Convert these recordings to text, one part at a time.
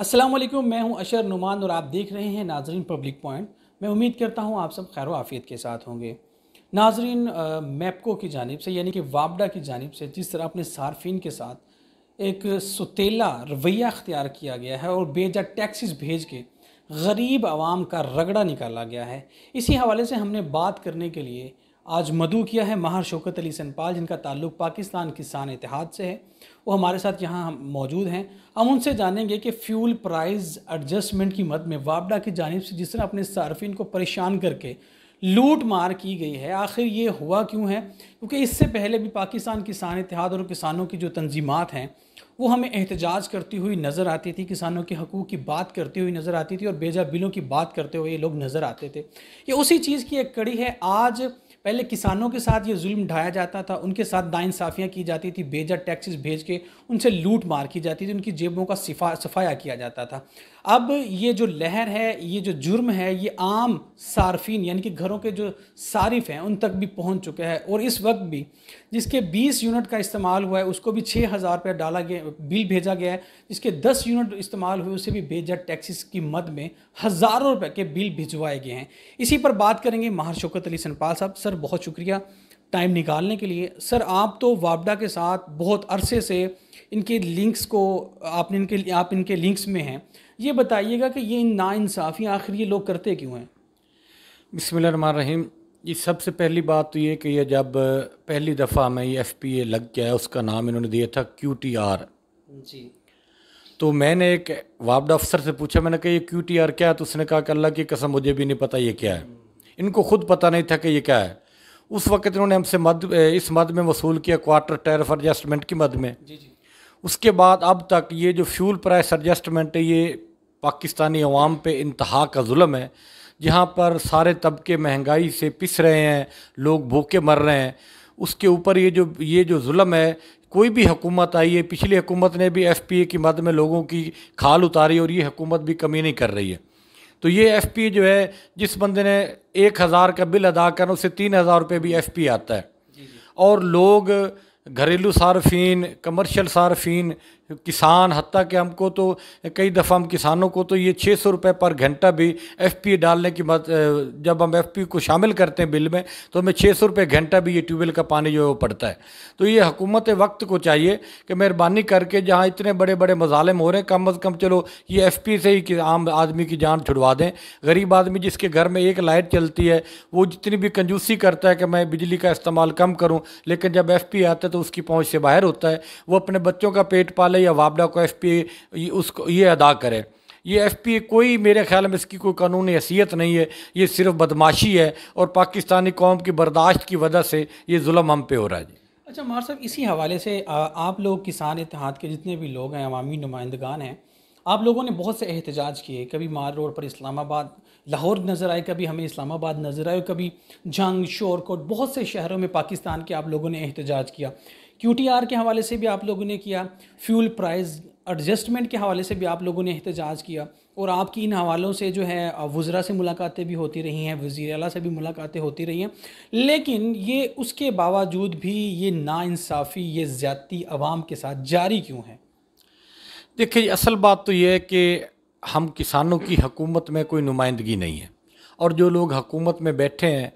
अस्सलाम वालेकुम मैं हूं अशर नुमान और आप देख रहे हैं नाजरीन पब्लिक पॉइंट मैं उम्मीद करता हूं आप सब खैर आफियत के साथ होंगे नाजरीन मैपको की जानब से यानी कि वाबडा की जानब से जिस तरह अपने सार्फिन के साथ एक सतीला रवैया अख्तियार किया गया है और बेजा टैक्सीज भेज के गरीब आवाम का रगड़ा निकाला गया है इसी हवाले से हमने बात करने के लिए आज मधु किया है महार शौकत अली सनपाल जिनका ताल्लुक पाकिस्तान किसान इतिहाद से है वो हमारे साथ यहाँ मौजूद हैं हम उनसे जानेंगे कि फ्यूल प्राइस एडजस्टमेंट की मद में वापडा की जानब से जिस तरह अपने सार्फिन को परेशान करके लूट मार की गई है आखिर ये हुआ क्यों है क्योंकि इससे पहले भी पाकिस्तान किसान इतिहाद और किसानों की जो तंजीमात हैं वो हमें एहतजाज करती हुई नज़र आती थी किसानों के हकूक़ की बात करती हुई नज़र आती थी और बेजा बिलों की बात करते हुए ये लोग नज़र आते थे ये उसी चीज़ की एक कड़ी है आज पहले किसानों के साथ ये जुल्म ढाया जाता था उनके साथ दाइंसाफ़ियाँ की जाती थी बेजा टैक्सेस भेज के उनसे लूट मार की जाती थी उनकी जेबों का सिफा सफाया किया जाता था अब ये जो लहर है ये जो जुर्म है ये आम सार्फिन यानी कि घरों के जो सारिफ हैं उन तक भी पहुँच चुका है और इस वक्त वक्त भी जिसके 20 यूनिट का इस्तेमाल हुआ है उसको भी छः हज़ार रुपया डाला गया बिल भेजा गया है जिसके 10 यूनिट इस्तेमाल हुए उसे भी भेजा टैक्सीस की मद में हज़ारों रुपये के बिल भिजवाए गए हैं इसी पर बात करेंगे महार शौकत अली सनपाल साहब सर बहुत शुक्रिया टाइम निकालने के लिए सर आप तो वापडा के साथ बहुत अरसे से इनके लिंक्स को आपने इनके आप इनके लिंक्स में हैं ये बताइएगा कि ये नाइंसाफ़ी आखिर ये लोग करते क्यों हैं रहीम जी सबसे पहली बात तो ये कि ये जब पहली दफ़ा मैं ये एफ पी ए लग गया उसका नाम इन्होंने दिया था क्यू टी आर जी तो मैंने एक वापड अफसर से पूछा मैंने कहा ये क्यू टी आर क्या है तो उसने कहा कि अल्लाह की कसम मुझे भी नहीं पता ये क्या है इनको खुद पता नहीं था कि ये क्या है उस वक्त इन्होंने हमसे मद इस मद में वसूल किया क्वार्टर टेरफ एडजस्टमेंट की मद में जी जी उसके बाद अब तक ये जो फ्यूल प्राइस एडजस्टमेंट है ये पाकिस्तानी अवाम पे इंतहा का म है जहाँ पर सारे तबके महंगाई से पिस रहे हैं लोग भूखे मर रहे हैं उसके ऊपर ये जो ये जो म है कोई भी हुकूमत आई है पिछली हुकूमत ने भी एफ पी ए की मद में लोगों की खाल उतारी और ये हुकूमत भी कमी नहीं कर रही है तो ये एफ पी जो है जिस बंदे ने एक हज़ार का बिल अदा करना उससे तीन हज़ार रुपये भी एफ पी आता है और लोग घरेलू सार्फिन कमर्शल सार्फिन किसान हती कि हमको तो कई दफ़ा हम किसानों को तो ये छः सौ रुपये पर घंटा भी एफपी डालने की मत जब हम एफपी को शामिल करते हैं बिल में तो हमें छः सौ रुपये घंटा भी ये ट्यूबवेल का पानी जो है वो पड़ता है तो ये हुकूमत वक्त को चाहिए कि मेहरबानी करके जहाँ इतने बड़े बड़े मजालम हो रहे हैं कम अज़ कम चलो ये एफ से ही आम आदमी की जान छुड़वा दें गरीब आदमी जिसके घर में एक लाइट चलती है वो जितनी भी कंजूसी करता है कि मैं बिजली का इस्तेमाल कम करूँ लेकिन जब एफ आता है तो उसकी पहुँच से बाहर होता है वो अपने बच्चों का पेट पाले वाले या वापडा को एफ पी उसको ये अदा करे ये एफ पी कोई मेरे ख्याल में इसकी कोई कानूनी हैसियत नहीं है ये सिर्फ बदमाशी है और पाकिस्तानी कौम की बर्दाश्त की वजह से ये जुल्म हम पे हो रहा है जी अच्छा मार साहब इसी हवाले से आ, आप लोग किसान इतिहाद के जितने भी लोग हैं अवामी नुमाइंदगान हैं आप लोगों ने बहुत से एहतजाज किए कभी मार रोड पर इस्लामाबाद लाहौर नज़र आए कभी हमें इस्लामाबाद नज़र आए कभी जंग शोरकोट बहुत से शहरों में पाकिस्तान के आप लोगों ने एहतजाज किया आर के हवाले से भी आप लोगों ने किया फ्यूल प्राइस एडजस्टमेंट के हवाले से भी आप लोगों ने एहतजाज किया और आपकी इन हवालों से जो है वज़रा से मुलाकातें भी होती रही हैं वज़ी अला से भी मुलाकातें होती रही हैं लेकिन ये उसके बावजूद भी ये नाानसाफ़ी ये ज़्यादती आवाम के साथ जारी क्यों है देखिए असल बात तो ये है कि हम किसानों की हकूमत में कोई नुमाइंदगी नहीं है और जो लोग हकूमत में बैठे हैं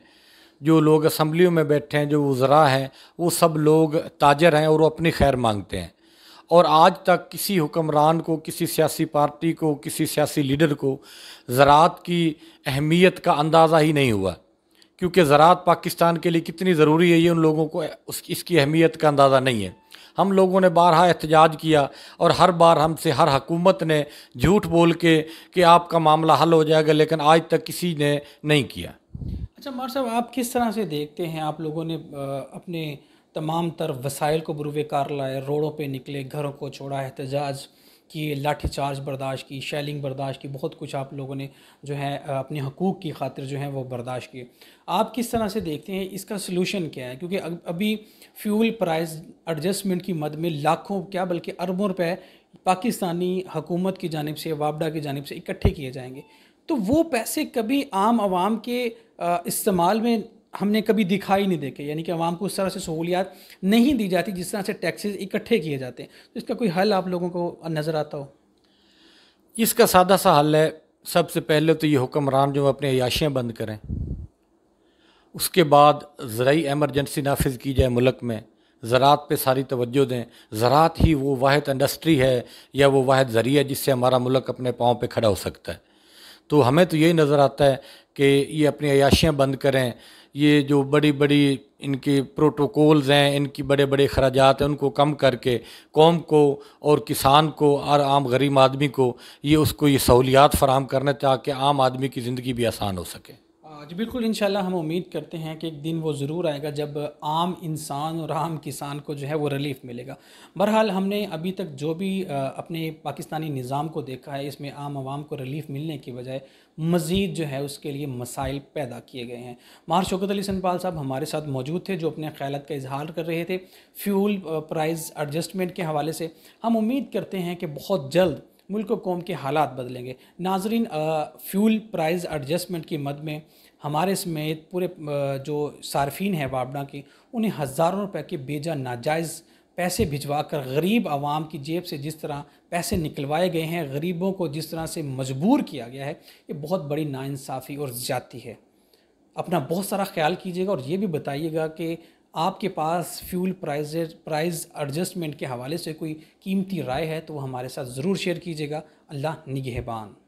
जो लोग असम्बलियों में बैठे हैं जो वज़रा हैं वो सब लोग ताजर हैं और वो अपनी खैर मांगते हैं और आज तक किसी हुक्मरान को किसी सियासी पार्टी को किसी सियासी लीडर को ज़रात की अहमियत का अंदाज़ा ही नहीं हुआ क्योंकि ज़रात पाकिस्तान के लिए कितनी ज़रूरी है ये उन लोगों को उस इसकी अहमियत का अंदाज़ा नहीं है हम लोगों ने बारहा एहतजाज किया और हर बार हमसे हर हकूमत ने झूठ बोल के कि आपका मामला हल हो जाएगा लेकिन आज तक किसी ने नहीं किया अच्छा मार साहब आप किस तरह से देखते हैं आप लोगों ने अपने तमाम तर वसाइल को बुरुवे कार लाए रोडों पे निकले घरों को छोड़ा एहतजाज किए चार्ज बर्दाश्त की शैलिंग बर्दाश्त की बहुत कुछ आप लोगों ने जो है अपने हकूक़ की खातिर जो है वो बर्दाश्त किए आप किस तरह से देखते हैं इसका सलूशन क्या है क्योंकि अभी फ्यूल प्राइस एडजस्टमेंट की मद में लाखों क्या बल्कि अरबों रुपए पाकिस्तानी हकूमत की जानब से वापडा की जानब से इकट्ठे किए जाएंगे तो वो पैसे कभी आम आवाम के इस्तेमाल में हमने कभी दिखाई नहीं देखे यानी कि आवाम को उस तरह से सहूलियात नहीं दी जाती जिस तरह से टैक्सेस इकट्ठे किए जाते हैं तो इसका कोई हल आप लोगों को नज़र आता हो इसका सादा सा हल है सबसे पहले तो ये हुक्मरान जो अपने याशियाँ बंद करें उसके बाद ज़रूरी एमरजेंसी नाफिज की जाए मुल्क में ज़रात पे सारी तवज्जो दें ज़रात ही वो वाद इंडस्ट्री है या वो वाद ज़रिया जिससे हमारा मुल्क अपने पाँव पर खड़ा हो सकता है तो हमें तो यही नज़र आता है कि ये अपनी अयाशियाँ बंद करें ये जो बड़ी बड़ी इनके प्रोटोकॉल्स हैं इनकी बड़े बड़े अखराज हैं उनको कम करके कौम को और किसान को और आम गरीब आदमी को ये उसको ये सहूलियात फ़राम करना ताकि आम आदमी की ज़िंदगी भी आसान हो सके जी बिल्कुल इन हम उम्मीद करते हैं कि एक दिन वो ज़रूर आएगा जब आम इंसान और आम किसान को जो है वो रिलीफ मिलेगा बहरहाल हमने अभी तक जो भी अपने पाकिस्तानी निज़ाम को देखा है इसमें आम आवाम को रिलीफ मिलने की बजाय मज़ीद जो है उसके लिए मसाइल पैदा किए गए हैं मार शौकत अली सनपाल साहब हमारे साथ मौजूद थे जो अपने ख्याल का इजहार कर रहे थे फ्यूल प्राइस एडजस्टमेंट के हवाले से हम उम्मीद करते हैं कि बहुत जल्द मुल्क कौम के हालात बदलेंगे नाजरीन फ्यूल प्राइस एडजस्टमेंट की मद में हमारे समेत पूरे जो सार्फिन है बाबड़ा के उन्हें हज़ारों रुपए के बेजा नाजायज़ पैसे भिजवा कर गरीब आवाम की जेब से जिस तरह पैसे निकलवाए गए हैं गरीबों को जिस तरह से मजबूर किया गया है ये बहुत बड़ी नाानसाफ़ी और ज़्यादती है अपना बहुत सारा ख्याल कीजिएगा और ये भी बताइएगा कि आपके पास फ्यूल प्राइज प्राइस एडजस्टमेंट के हवाले से कोई कीमती राय है तो वो हमारे साथ ज़रूर शेयर कीजिएगा अल्लाह निगहबान